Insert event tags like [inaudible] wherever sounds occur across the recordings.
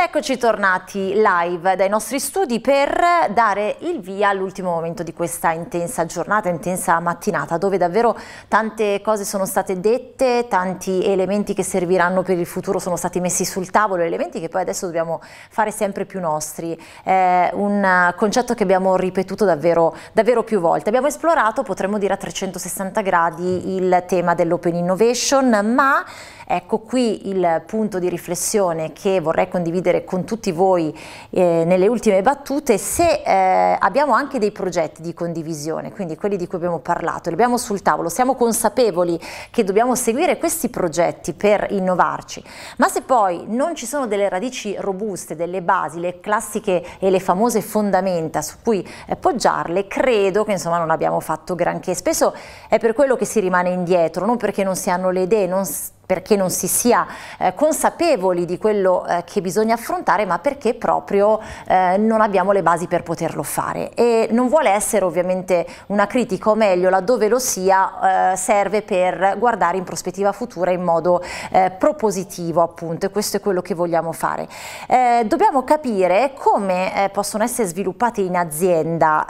Ed eccoci tornati live dai nostri studi per dare il via all'ultimo momento di questa intensa giornata, intensa mattinata, dove davvero tante cose sono state dette, tanti elementi che serviranno per il futuro sono stati messi sul tavolo, elementi che poi adesso dobbiamo fare sempre più nostri. È un concetto che abbiamo ripetuto davvero, davvero più volte. Abbiamo esplorato, potremmo dire a 360 gradi, il tema dell'open innovation, ma Ecco qui il punto di riflessione che vorrei condividere con tutti voi eh, nelle ultime battute, se eh, abbiamo anche dei progetti di condivisione, quindi quelli di cui abbiamo parlato, li abbiamo sul tavolo, siamo consapevoli che dobbiamo seguire questi progetti per innovarci, ma se poi non ci sono delle radici robuste, delle basi, le classiche e le famose fondamenta su cui poggiarle, credo che insomma non abbiamo fatto granché. Spesso è per quello che si rimane indietro, non perché non si hanno le idee, non perché non si sia eh, consapevoli di quello eh, che bisogna affrontare, ma perché proprio eh, non abbiamo le basi per poterlo fare. E non vuole essere ovviamente una critica, o meglio, laddove lo sia, eh, serve per guardare in prospettiva futura in modo eh, propositivo, appunto, e questo è quello che vogliamo fare. Eh, dobbiamo capire come possono essere sviluppate in azienda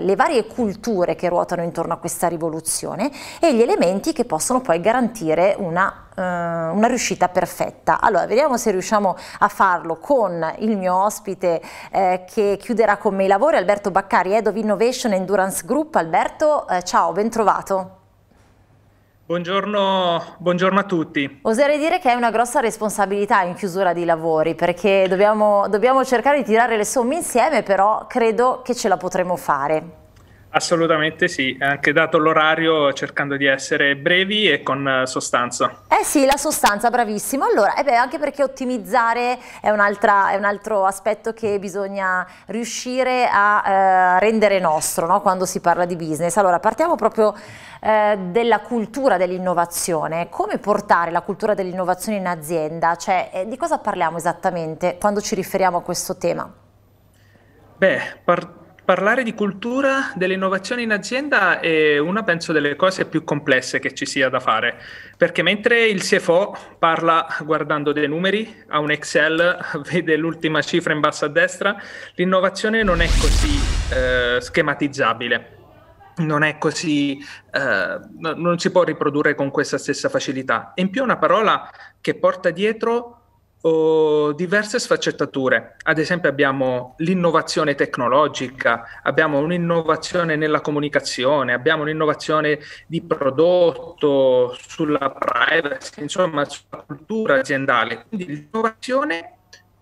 le varie culture che ruotano intorno a questa rivoluzione e gli elementi che possono poi garantire una eh, una riuscita perfetta. Allora, vediamo se riusciamo a farlo con il mio ospite eh, che chiuderà con me i lavori, Alberto Baccari, Head of Innovation Endurance Group. Alberto, eh, ciao, ben trovato. Buongiorno, buongiorno, a tutti. Oserei dire che è una grossa responsabilità in chiusura di lavori perché dobbiamo, dobbiamo cercare di tirare le somme insieme, però credo che ce la potremo fare. Assolutamente sì, anche dato l'orario cercando di essere brevi e con eh, sostanza sì, la sostanza, bravissimo. Allora, eh beh, anche perché ottimizzare è, è un altro aspetto che bisogna riuscire a eh, rendere nostro no? quando si parla di business. Allora, partiamo proprio eh, della cultura dell'innovazione. Come portare la cultura dell'innovazione in azienda? Cioè, eh, di cosa parliamo esattamente quando ci riferiamo a questo tema? Beh, partiamo Parlare di cultura dell'innovazione in azienda è una, penso, delle cose più complesse che ci sia da fare, perché mentre il CFO parla guardando dei numeri, ha un Excel [laughs] vede l'ultima cifra in basso a destra, l'innovazione non è così eh, schematizzabile. Non è così, eh, non si può riprodurre con questa stessa facilità. E In più, è una parola che porta dietro oh, diverse sfaccettature. Ad esempio abbiamo l'innovazione tecnologica, abbiamo un'innovazione nella comunicazione, abbiamo un'innovazione di prodotto, sulla privacy, insomma sulla cultura aziendale. Quindi l'innovazione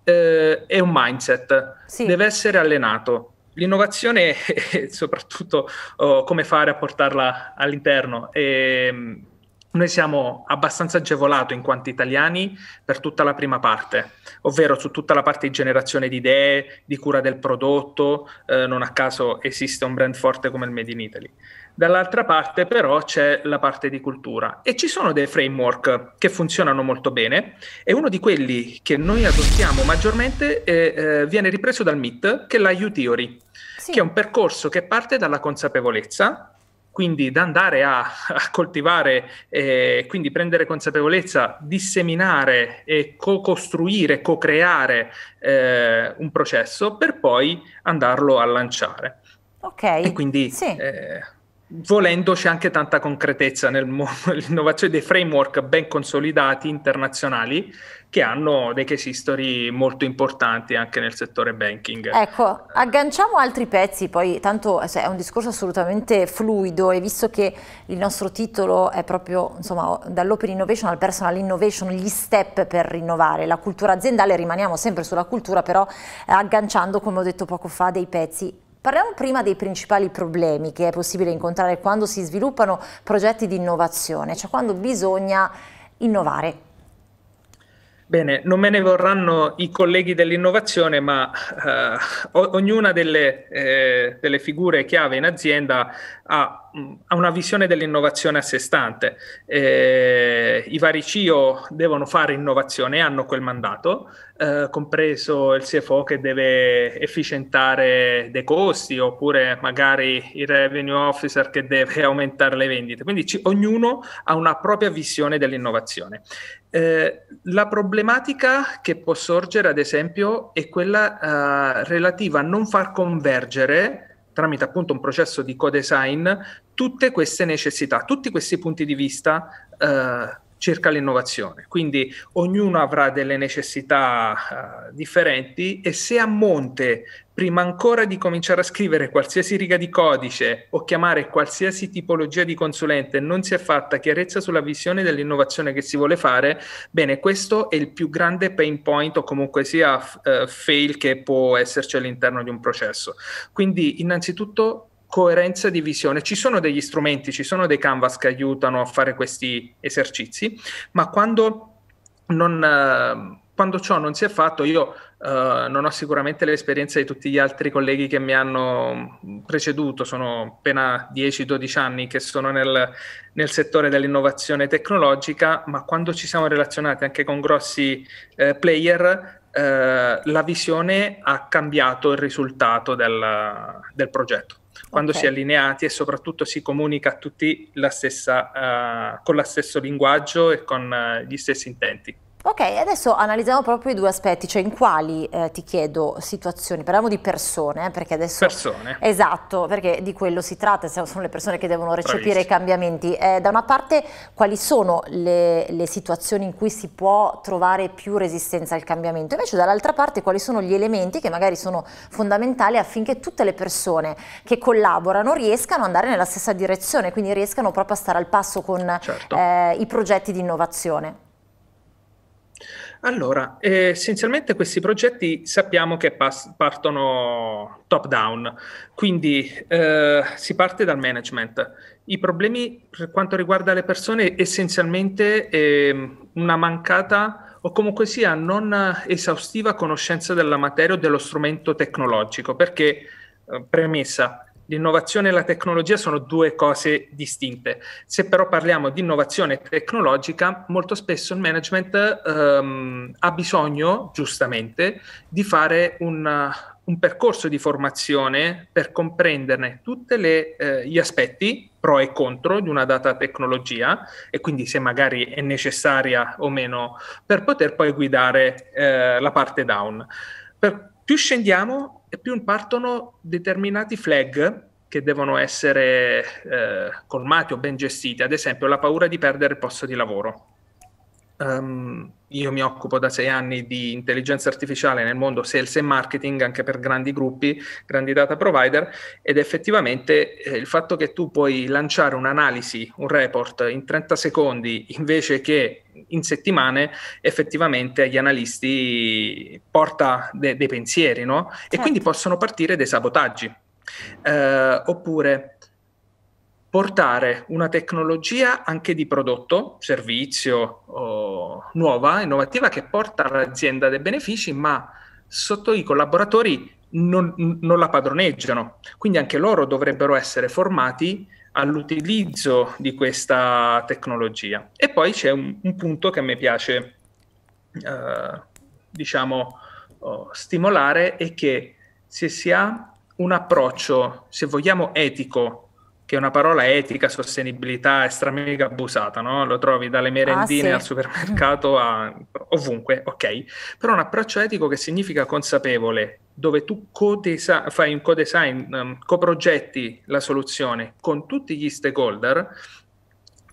eh, è un mindset, sì. deve essere allenato. L'innovazione è [laughs] soprattutto oh, come fare a portarla all'interno. E, ehm, noi siamo abbastanza agevolati in quanto italiani per tutta la prima parte, ovvero su tutta la parte di generazione di idee, di cura del prodotto, eh, non a caso esiste un brand forte come il Made in Italy. Dall'altra parte però c'è la parte di cultura e ci sono dei framework che funzionano molto bene e uno di quelli che noi adottiamo maggiormente è, eh, viene ripreso dal MIT che è la U-Theory, sì. che è un percorso che parte dalla consapevolezza quindi da andare a, a coltivare, eh, quindi prendere consapevolezza, disseminare e co-costruire, co-creare eh, un processo per poi andarlo a lanciare. Ok. E quindi sì. eh, volendo c'è anche tanta concretezza [laughs] nell'innovazione dei framework ben consolidati internazionali che hanno dei case history molto importanti anche nel settore banking. Ecco, agganciamo altri pezzi, poi tanto cioè, è un discorso assolutamente fluido e visto che il nostro titolo è proprio insomma dall'open innovation al personal innovation, gli step per rinnovare la cultura aziendale, rimaniamo sempre sulla cultura però eh, agganciando come ho detto poco fa dei pezzi Parliamo prima dei principali problemi che è possibile incontrare quando si sviluppano progetti di innovazione, cioè quando bisogna innovare. Bene, non me ne vorranno i colleghi dell'innovazione, ma eh, ognuna delle, eh, delle, figure chiave in azienda ha, ha una visione dell'innovazione a sé stante. Eh, I vari CIO devono fare innovazione, hanno quel mandato, eh, compreso il CFO che deve efficientare dei costi oppure magari il revenue officer che deve [laughs] aumentare le vendite. Quindi ci, ognuno ha una propria visione dell'innovazione. Eh, la problematica che può sorgere, ad esempio, è quella eh, relativa a non far convergere tramite appunto un processo di co-design tutte queste necessità, tutti questi punti di vista eh, cerca l'innovazione. Quindi ognuno avrà delle necessità uh, differenti e se a monte, prima ancora di cominciare a scrivere qualsiasi riga di codice o chiamare qualsiasi tipologia di consulente, non si è fatta chiarezza sulla visione dell'innovazione che si vuole fare, bene, questo è il più grande pain point o comunque sia uh, fail che può esserci all'interno di un processo. Quindi innanzitutto coerenza di visione. Ci sono degli strumenti, ci sono dei canvas che aiutano a fare questi esercizi, ma quando, non, eh, quando ciò non si è fatto, io Uh, non ho sicuramente l'esperienza di tutti gli altri colleghi che mi hanno preceduto, sono appena 10-12 anni che sono nel, nel, settore dell'innovazione tecnologica, ma quando ci siamo relazionati anche con grossi eh, player, eh, la visione ha cambiato il risultato del, del progetto quando okay. si è allineati e soprattutto si comunica a tutti la stessa, uh, con lo stesso linguaggio e con uh, gli stessi intenti. Ok, adesso analizziamo proprio i due aspetti, cioè in quali, eh, ti chiedo, situazioni, parliamo di persone, eh, perché adesso... Persone. Esatto, perché di quello si tratta, sono le persone che devono recepire Bravissimo. i cambiamenti. Eh, da una parte, quali sono le, le, situazioni in cui si può trovare più resistenza al cambiamento? Invece dall'altra parte, quali sono gli elementi che magari sono fondamentali affinché tutte le persone che collaborano riescano ad andare nella stessa direzione, quindi riescano proprio a stare al passo con certo. eh, i progetti di innovazione? Allora, eh, essenzialmente questi progetti sappiamo che pas- partono top down, quindi eh, si parte dal management. I problemi per quanto riguarda le persone essenzialmente è ehm, una mancata o comunque sia non esaustiva conoscenza della materia o dello strumento tecnologico, perché eh, premessa, L'innovazione e la tecnologia sono due cose distinte. Se però parliamo di innovazione tecnologica, molto spesso il management ehm, ha bisogno, giustamente, di fare un, un percorso di formazione per comprenderne tutti eh, gli aspetti pro e contro di una data tecnologia e quindi se magari è necessaria o meno per poter poi guidare eh, la parte down. Per più scendiamo e più partono determinati flag che devono essere eh, colmati o ben gestiti, ad esempio la paura di perdere il posto di lavoro. Um, io mi occupo da sei anni di intelligenza artificiale nel mondo sales e marketing, anche per grandi gruppi, grandi data provider, ed effettivamente eh, il fatto che tu puoi lanciare un'analisi, un report in 30 secondi invece che in settimane, effettivamente agli analisti porta de- dei pensieri, no? E certo. quindi possono partire dei sabotaggi. Eh, oppure portare una tecnologia anche di prodotto, servizio oh, nuova, innovativa, che porta all'azienda dei benefici, ma sotto i collaboratori non, non, la padroneggiano. Quindi anche loro dovrebbero essere formati all'utilizzo di questa tecnologia. E poi c'è un, un punto che a me piace, eh, diciamo, oh, stimolare, è che se si ha un approccio, se vogliamo, etico che è una parola etica, sostenibilità, è stramega abusata, no? Lo trovi dalle merendine ah, sì. al supermercato a ovunque, ok? Però un approccio etico che significa consapevole, dove tu co-desi- fai un co-design, um, coprogetti la soluzione con tutti gli stakeholder,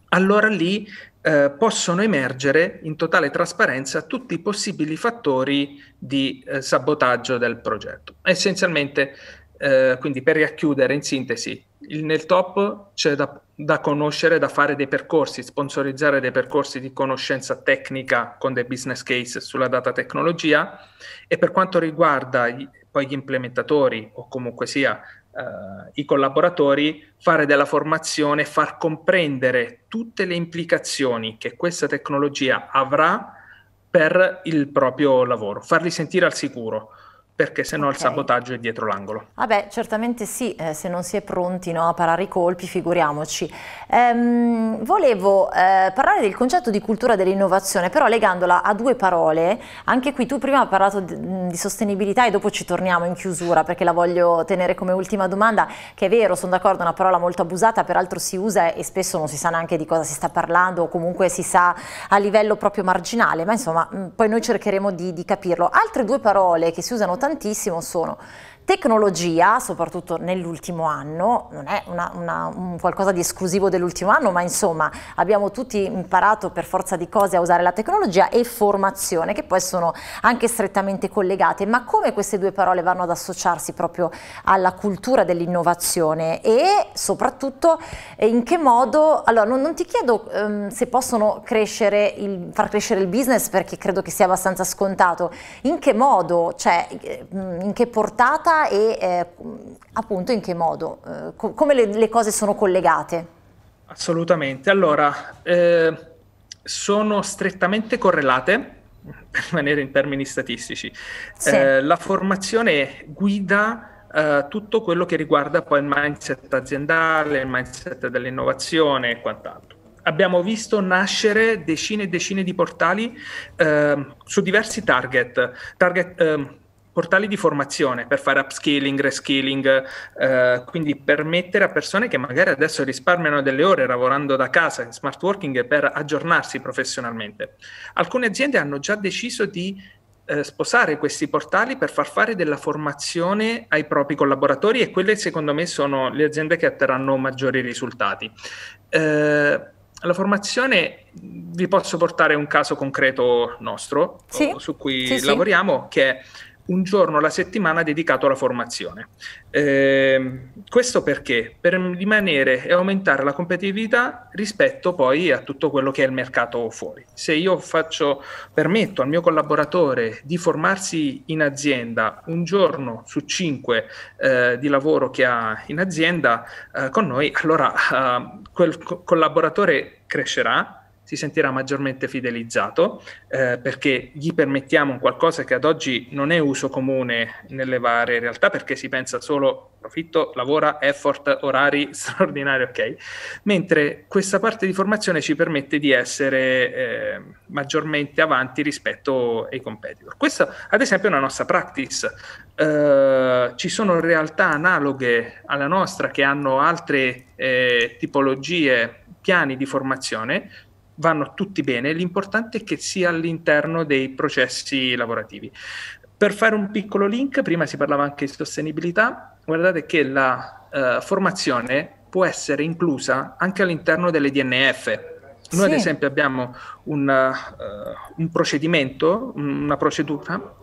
allora lì eh, possono emergere in totale trasparenza tutti i possibili fattori di eh, sabotaggio del progetto. Essenzialmente, eh, quindi per riacchiudere in sintesi, il, nel top c'è da, da, conoscere, da fare dei percorsi, sponsorizzare dei percorsi di conoscenza tecnica con dei business case sulla data tecnologia e per quanto riguarda gli, poi gli implementatori o comunque sia eh, i collaboratori, fare della formazione, far comprendere tutte le implicazioni che questa tecnologia avrà per il proprio lavoro, farli sentire al sicuro perché se no okay. il sabotaggio è dietro l'angolo. Vabbè, certamente sì, eh, se non si è pronti no, a parare i colpi, figuriamoci. Ehm, volevo eh, parlare del concetto di cultura dell'innovazione, però legandola a due parole, anche qui tu prima hai parlato di, mm, di, sostenibilità e dopo ci torniamo in chiusura perché la voglio tenere come ultima domanda, che è vero, sono d'accordo, è una parola molto abusata, peraltro si usa e spesso non si sa neanche di cosa si sta parlando o comunque si sa a livello proprio marginale, ma insomma mm, poi noi cercheremo di, di capirlo. Altre due parole che si usano tanto tantissimo sono tecnologia, soprattutto nell'ultimo anno, non è una, una, un qualcosa di esclusivo dell'ultimo anno, ma insomma abbiamo tutti imparato per forza di cose a usare la tecnologia e formazione, che poi sono anche strettamente collegate, ma come queste due parole vanno ad associarsi proprio alla cultura dell'innovazione e soprattutto eh, in che modo, allora non, non ti chiedo um, se possono crescere il, far crescere il business perché credo che sia abbastanza scontato, in che modo, cioè eh, in che portata e eh, appunto in che modo, eh, co come le, le, cose sono collegate. Assolutamente, allora eh, sono strettamente correlate [laughs] per rimanere in termini statistici. Sì. Eh, la formazione guida eh, tutto quello che riguarda poi il mindset aziendale, il mindset dell'innovazione e quant'altro abbiamo visto nascere decine e decine di portali eh, su diversi target, target eh, portali di formazione per fare upskilling, reskilling, eh, quindi permettere a persone che magari adesso risparmiano delle ore lavorando da casa in smart working per aggiornarsi professionalmente. Alcune aziende hanno già deciso di eh, sposare questi portali per far fare della formazione ai propri collaboratori e quelle secondo me sono le aziende che otterranno maggiori risultati. Eh, la formazione vi posso portare un caso concreto nostro sì, su cui sì, lavoriamo sì. che un giorno alla settimana dedicato alla formazione. Eh, questo perché? Per rimanere e aumentare la competitività rispetto poi a tutto quello che è il mercato fuori. Se io faccio, permetto al mio collaboratore di formarsi in azienda un giorno su cinque eh, di lavoro che ha in azienda eh, con noi, allora eh, quel co- collaboratore crescerà, si sentirà maggiormente fidelizzato eh, perché gli permettiamo qualcosa che ad oggi non è uso comune nelle varie realtà perché si pensa solo profitto, lavora, effort, orari [laughs] straordinari, ok? Mentre questa parte di formazione ci permette di essere eh, maggiormente avanti rispetto ai competitor. Questa, ad esempio, è una nostra practice. Eh, ci sono realtà analoghe alla nostra che hanno altre eh, tipologie, piani di formazione vanno tutti bene, l'importante è che sia all'interno dei processi lavorativi. Per fare un piccolo link, prima si parlava anche di sostenibilità, guardate che la eh, formazione può essere inclusa anche all'interno delle DNF. Noi sì. ad esempio abbiamo un, uh, un procedimento, una procedura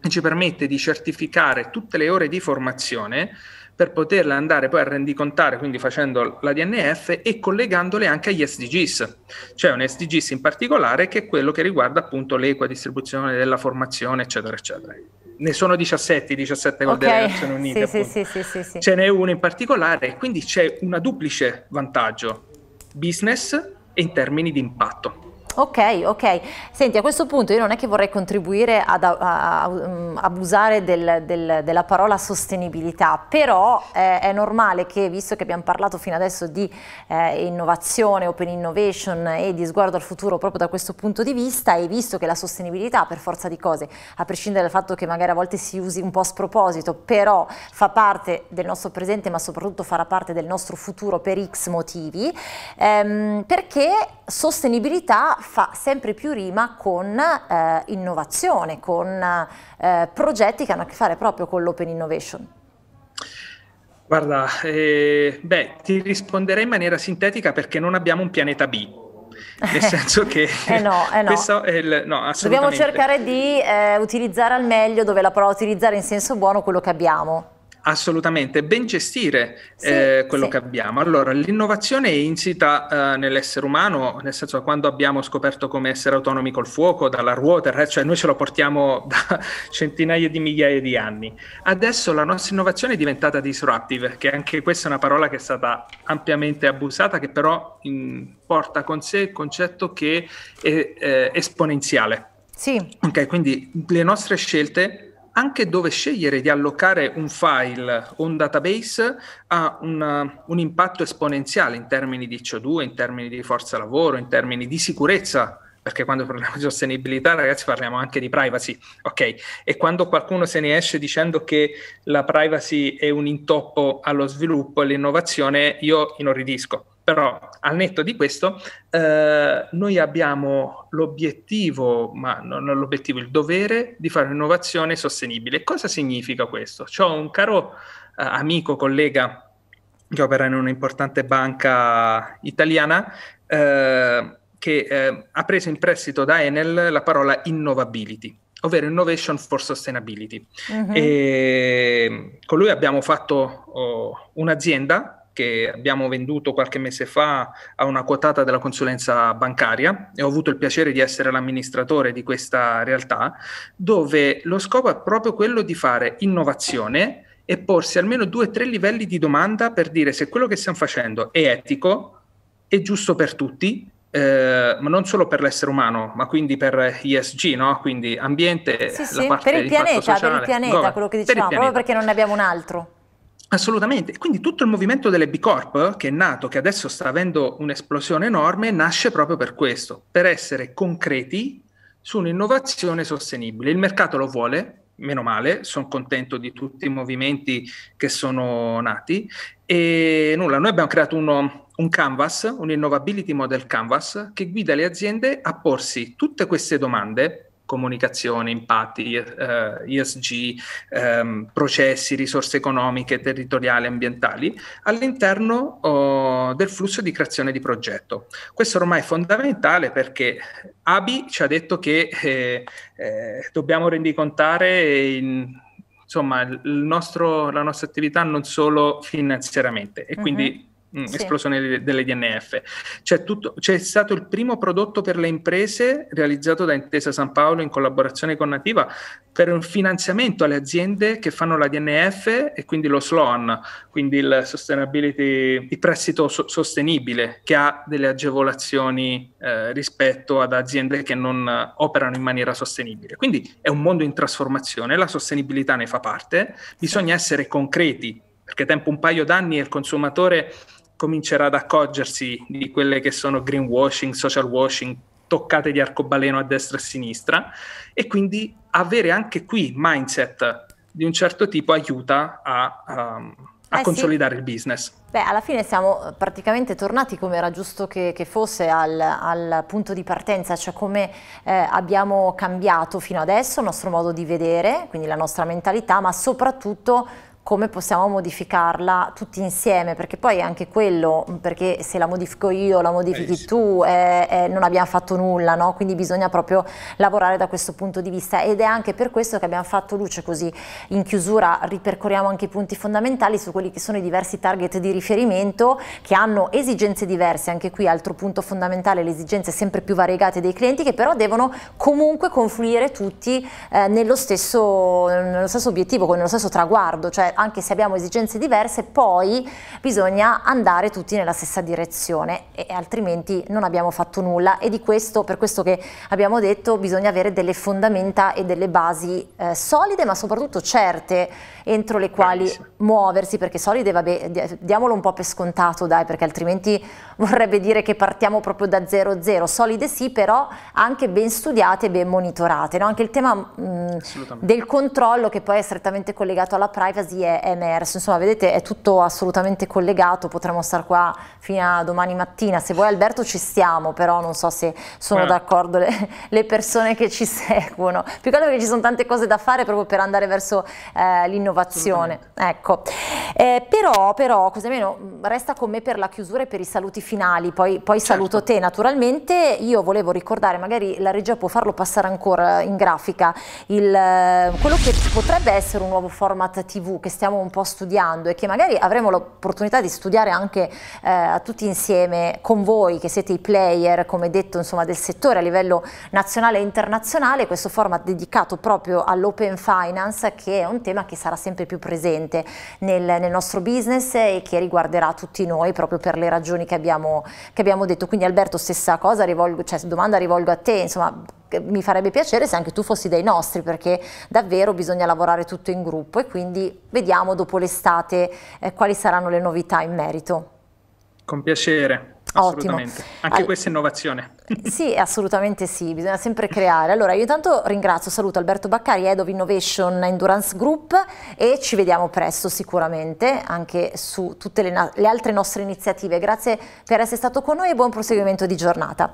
che ci permette di certificare tutte le ore di formazione per poterle andare poi a rendicontare, quindi facendo la DNF e collegandole anche agli SDGs. C'è un SDGs in particolare che è quello che riguarda appunto l'equa distribuzione della formazione, eccetera, eccetera. Ne sono 17, 17 con okay. delle Nazioni Unite. Sì, sì, sì, sì, sì. Ce n'è uno in particolare, e quindi c'è un duplice vantaggio, business e in termini di impatto. Ok, ok. Senti, a questo punto io non è che vorrei contribuire ad a, a, a, mm, abusare del, del, della parola sostenibilità, però eh, è normale che, visto che abbiamo parlato fino adesso di eh, innovazione, open innovation e di sguardo al futuro proprio da questo punto di vista, e visto che la sostenibilità per forza di cose, a prescindere dal fatto che magari a volte si usi un po' a sproposito, però fa parte del nostro presente, ma soprattutto farà parte del nostro futuro per X motivi, ehm, perché sostenibilità fa sempre più rima con eh, innovazione, con eh, progetti che hanno a che fare proprio con l'open innovation. Guarda, eh, beh, ti risponderei in maniera sintetica perché non abbiamo un pianeta B. Nel [laughs] senso che eh no, eh no. questo è il, no, dobbiamo cercare di eh, utilizzare al meglio dove la parola utilizzare in senso buono quello che abbiamo. Assolutamente, ben gestire sì, eh, quello sì. che abbiamo. Allora, l'innovazione è insita eh, nell'essere umano, nel senso che quando abbiamo scoperto come essere autonomi col fuoco, dalla ruota, eh, cioè noi ce lo portiamo [laughs] da centinaia di migliaia di anni. Adesso la nostra innovazione è diventata disruptive, che anche questa è una parola che è stata ampiamente abusata, che però in, mm, porta con sé il concetto che è eh, esponenziale. Sì. Ok, quindi le nostre scelte anche dove scegliere di allocare un file o un database ha una, un impatto esponenziale in termini di CO2, in termini di forza lavoro, in termini di sicurezza perché quando parliamo di sostenibilità, ragazzi, parliamo anche di privacy, ok? E quando qualcuno se ne esce dicendo che la privacy è un intoppo allo sviluppo e all'innovazione, io inorridisco però al netto di questo, eh, noi abbiamo l'obiettivo, ma non l'obiettivo, il dovere di fare un'innovazione sostenibile. Cosa significa questo? Ho un caro eh, amico, collega che opera in un'importante banca italiana eh, che eh, ha preso in prestito da Enel la parola innovability ovvero Innovation for Sustainability. Uh-huh. E con lui abbiamo fatto oh, un'azienda che abbiamo venduto qualche mese fa a una quotata della consulenza bancaria e ho avuto il piacere di essere l'amministratore di questa realtà, dove lo scopo è proprio quello di fare innovazione e porsi almeno due o tre livelli di domanda per dire se quello che stiamo facendo è etico, è giusto per tutti, eh, ma non solo per l'essere umano, ma quindi per ESG, no? quindi ambiente, sì, sì, per, il pianeta, sociale, per il pianeta, quello che dicevamo, proprio perché non ne abbiamo un altro. Assolutamente, quindi tutto il movimento delle B Corp che è nato, che adesso sta avendo un'esplosione enorme, nasce proprio per questo, per essere concreti su un'innovazione sostenibile. Il mercato lo vuole, meno male, sono contento di tutti i movimenti che sono nati e nulla, noi abbiamo creato uno, un canvas, un innovability model canvas che guida le aziende a porsi tutte queste domande comunicazione, impatti, eh, ESG, ehm, processi, risorse economiche, territoriali, ambientali, all'interno oh, del flusso di creazione di progetto. Questo ormai è fondamentale perché ABI ci ha detto che eh, eh, dobbiamo rendicontare in, insomma, nostro, la nostra attività non solo finanziariamente e quindi mm-hmm Mm, sì. delle DNF. C'è, cioè, tutto, c'è, cioè, stato il primo prodotto per le imprese realizzato da Intesa San Paolo in collaborazione con Nativa per un finanziamento alle aziende che fanno la DNF e quindi lo SLOAN, quindi il sustainability, il prestito so- sostenibile che ha delle agevolazioni eh, rispetto ad aziende che non eh, operano in maniera sostenibile. Quindi è un mondo in trasformazione, la sostenibilità ne fa parte, bisogna essere concreti perché tempo un paio d'anni il consumatore comincerà ad accorgersi di quelle che sono greenwashing, social washing, toccate di arcobaleno a destra e a sinistra e quindi avere anche qui mindset di un certo tipo aiuta a, a, um, a eh consolidare sì. il business. Beh, alla fine siamo praticamente tornati come era giusto che, che fosse al, al, punto di partenza, cioè come eh, abbiamo cambiato fino adesso il nostro modo di vedere, quindi la nostra mentalità, ma soprattutto come possiamo modificarla tutti insieme, perché poi è anche quello, perché se la modifico io, la modifichi eh, tu, eh, eh, non abbiamo fatto nulla, no? quindi bisogna proprio lavorare da questo punto di vista ed è anche per questo che abbiamo fatto luce così in chiusura ripercorriamo anche i punti fondamentali su quelli che sono i diversi target di riferimento che hanno esigenze diverse, anche qui altro punto fondamentale, le esigenze sempre più variegate dei clienti che però devono comunque confluire tutti eh, nello, stesso, nello stesso obiettivo, nello stesso traguardo, cioè anche se abbiamo esigenze diverse, poi bisogna andare tutti nella stessa direzione e, e altrimenti non abbiamo fatto nulla e di questo, per questo che abbiamo detto, bisogna avere delle fondamenta e delle basi eh, solide ma soprattutto certe entro le quali Benissimo. muoversi perché solide, vabbè, diamolo un po' per scontato dai perché altrimenti vorrebbe dire che partiamo proprio da zero zero. solide sì però anche ben studiate e ben monitorate, no? anche il tema mh, mm, del controllo che poi è strettamente collegato alla privacy è emerso. Insomma, vedete, è tutto assolutamente collegato, potremmo star qua fino a domani mattina. Se vuoi Alberto ci stiamo, però non so se sono eh. d'accordo le, le, persone che ci seguono. Più che altro che ci sono tante cose da fare proprio per andare verso eh, l'innovazione. Ecco. Eh, però, però, così almeno mm, resta con me per la chiusura e per i saluti finali, poi, poi certo. saluto te naturalmente. Io volevo ricordare, magari la regia può farlo passare ancora in grafica, il, eh, quello che potrebbe essere un nuovo format TV che stiamo un po' studiando e che magari avremo l'opportunità di studiare anche eh, tutti insieme con voi che siete i player, come detto, insomma, del settore a livello nazionale e internazionale, questo format dedicato proprio all'open finance che è un tema che sarà sempre più presente nel, nel nostro business e che riguarderà tutti noi proprio per le ragioni che abbiamo, che abbiamo detto. Quindi Alberto stessa cosa, rivolgo, cioè, domanda rivolgo a te, insomma mi farebbe piacere se anche tu fossi dei nostri perché davvero bisogna lavorare tutto in gruppo e quindi vediamo dopo l'estate eh, quali saranno le novità in merito. Con piacere. Assolutamente. Ottimo. Anche All... questa innovazione. [laughs] Sì, assolutamente sì, bisogna sempre creare. Allora, io intanto ringrazio, saluto Alberto Baccari, Head of Innovation Endurance Group e ci vediamo presto sicuramente anche su tutte le, le altre nostre iniziative. Grazie per essere stato con noi e buon proseguimento di giornata.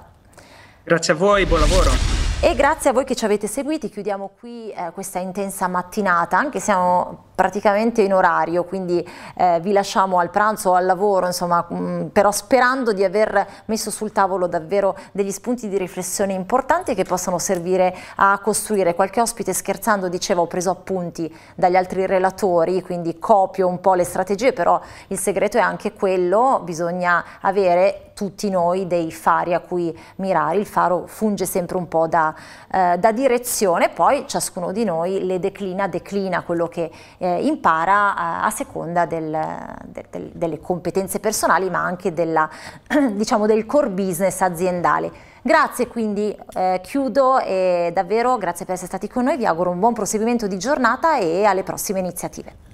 Grazie a voi, buon lavoro. E grazie a voi che ci avete seguiti, chiudiamo qui eh, questa intensa mattinata, anche se siamo praticamente in orario, quindi eh, vi lasciamo al pranzo o al lavoro, insomma, mh, mm, però sperando di aver messo sul tavolo davvero degli spunti di riflessione importanti che possano servire a costruire. Qualche ospite scherzando diceva ho preso appunti dagli altri relatori, quindi copio un po' le strategie, però il segreto è anche quello, bisogna avere tutti noi dei fari a cui mirare, il faro funge sempre un po' da, eh, da direzione, poi ciascuno di noi le declina, declina quello che eh, impara a, eh, a seconda del, de, de, delle competenze personali ma anche della, [clears throat] diciamo, del core business aziendale. Grazie quindi, eh, chiudo e davvero grazie per essere stati con noi, vi auguro un buon proseguimento di giornata e alle prossime iniziative.